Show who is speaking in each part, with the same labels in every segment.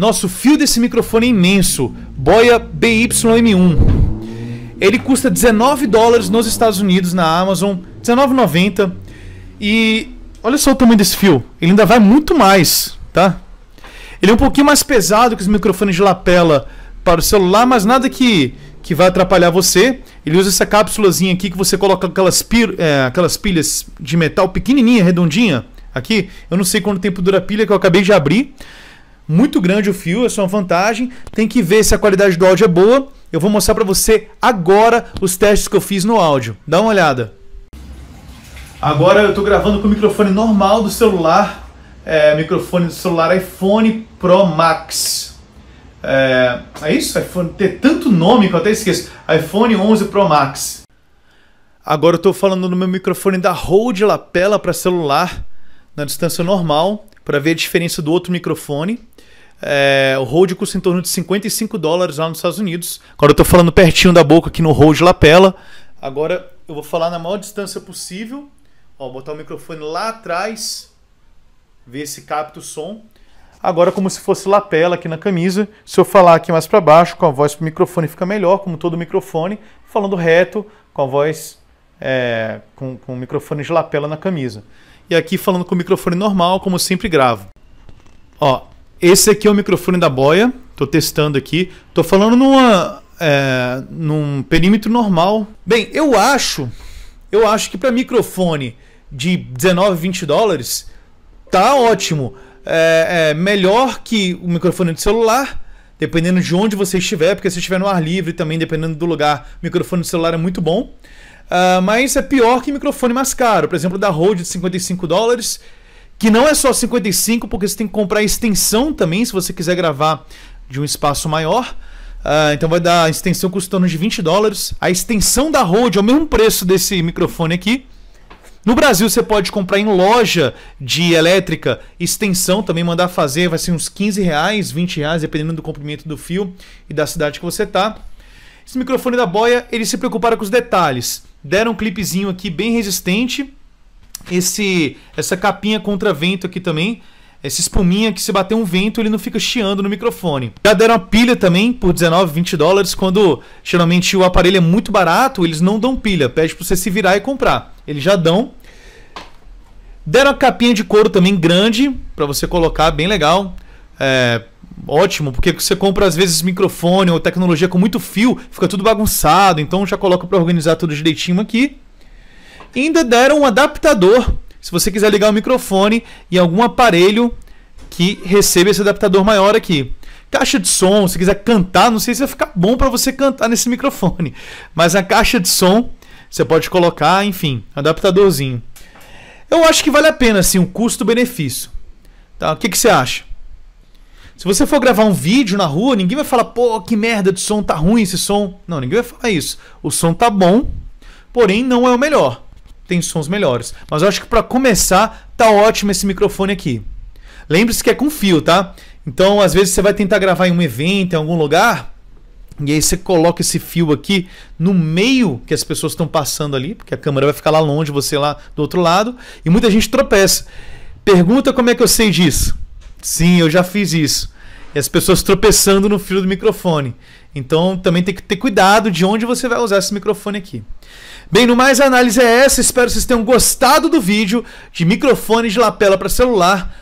Speaker 1: Nosso fio desse microfone é imenso, Boya BYM1. Ele custa 19 dólares nos Estados Unidos na Amazon, 19,90. E olha só o tamanho desse fio, ele ainda vai muito mais, tá? Ele é um pouquinho mais pesado que os microfones de lapela para o celular, mas nada que que vai atrapalhar você. Ele usa essa cápsulazinha aqui que você coloca aquelas, é, aquelas pilhas de metal pequenininha, redondinha, aqui. Eu não sei quanto tempo dura a pilha que eu acabei de abrir. Muito grande o fio, essa é uma vantagem. Tem que ver se a qualidade do áudio é boa. Eu vou mostrar para você agora os testes que eu fiz no áudio. Dá uma olhada. Agora eu estou gravando com o microfone normal do celular, é, microfone do celular iPhone Pro Max. É, é isso? iPhone tem tanto nome que eu até esqueço. iPhone 11 Pro Max. Agora eu estou falando no meu microfone da Rode lapela para celular na distância normal para ver a diferença do outro microfone. É, o Rode custa em torno de 55 dólares lá nos Estados Unidos. Agora eu estou falando pertinho da boca aqui no Rode lapela. Agora eu vou falar na maior distância possível. Ó, vou botar o microfone lá atrás, ver se capta o som. Agora como se fosse lapela aqui na camisa. Se eu falar aqui mais para baixo, com a voz pro microfone fica melhor, como todo microfone. Falando reto, com a voz é, com, com o microfone de lapela na camisa e aqui falando com o microfone normal, como sempre gravo. Ó, esse aqui é o microfone da boia, tô testando aqui, tô falando numa, é, num perímetro normal. Bem, eu acho, eu acho que para microfone de 19, 20 dólares, tá ótimo. É, é, melhor que o microfone de celular, dependendo de onde você estiver, porque se estiver no ar livre também, dependendo do lugar, o microfone de celular é muito bom. Uh, mas é pior que microfone mais caro, por exemplo, da Rode de 55 dólares, que não é só 55, porque você tem que comprar extensão também, se você quiser gravar de um espaço maior. Uh, então vai dar a extensão custando de 20 dólares. A extensão da Rode é o mesmo preço desse microfone aqui. No Brasil você pode comprar em loja de elétrica extensão, também mandar fazer, vai ser uns 15 reais, 20 reais, dependendo do comprimento do fio e da cidade que você tá. Esse microfone da Boia, eles se preocuparam com os detalhes. Deram um clipezinho aqui bem resistente. Esse, essa capinha contra vento aqui também. Essa espuminha que se bater um vento, ele não fica chiando no microfone. Já deram a pilha também por 19, 20 dólares, quando geralmente o aparelho é muito barato, eles não dão pilha, pede para você se virar e comprar. Eles já dão. Deram a capinha de couro também grande para você colocar, bem legal. É, ótimo, porque você compra às vezes microfone ou tecnologia com muito fio, fica tudo bagunçado, então já coloca para organizar tudo direitinho aqui. E ainda deram um adaptador, se você quiser ligar o microfone em algum aparelho que receba esse adaptador maior aqui. Caixa de som, se quiser cantar, não sei se vai ficar bom para você cantar nesse microfone, mas a caixa de som você pode colocar, enfim, adaptadorzinho. Eu acho que vale a pena, assim, um custo-benefício. Tá? O que, que você acha? Se você for gravar um vídeo na rua, ninguém vai falar, pô, que merda de som, tá ruim esse som. Não, ninguém vai falar isso. O som tá bom, porém não é o melhor. Tem sons melhores. Mas eu acho que para começar, tá ótimo esse microfone aqui. Lembre-se que é com fio, tá? Então, às vezes você vai tentar gravar em um evento, em algum lugar, e aí você coloca esse fio aqui no meio que as pessoas estão passando ali, porque a câmera vai ficar lá longe, você lá do outro lado, e muita gente tropeça. Pergunta como é que eu sei disso? Sim, eu já fiz isso. E as pessoas tropeçando no fio do microfone. Então também tem que ter cuidado de onde você vai usar esse microfone aqui. Bem, no mais a análise é essa. Espero que vocês tenham gostado do vídeo de microfone de lapela para celular.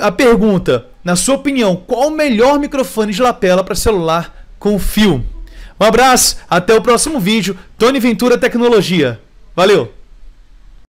Speaker 1: A pergunta, na sua opinião, qual o melhor microfone de lapela para celular com fio? Um abraço, até o próximo vídeo. Tony Ventura Tecnologia. Valeu!